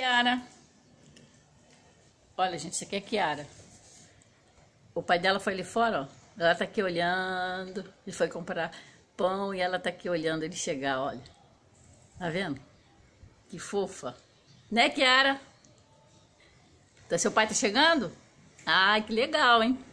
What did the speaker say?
Kiara. Olha, gente, isso aqui é Kiara. O pai dela foi ali fora, ó. Ela tá aqui olhando. Ele foi comprar pão e ela tá aqui olhando ele chegar, olha. Tá vendo? Que fofa. Né, Kiara? Então, seu pai tá chegando? Ai, que legal, hein?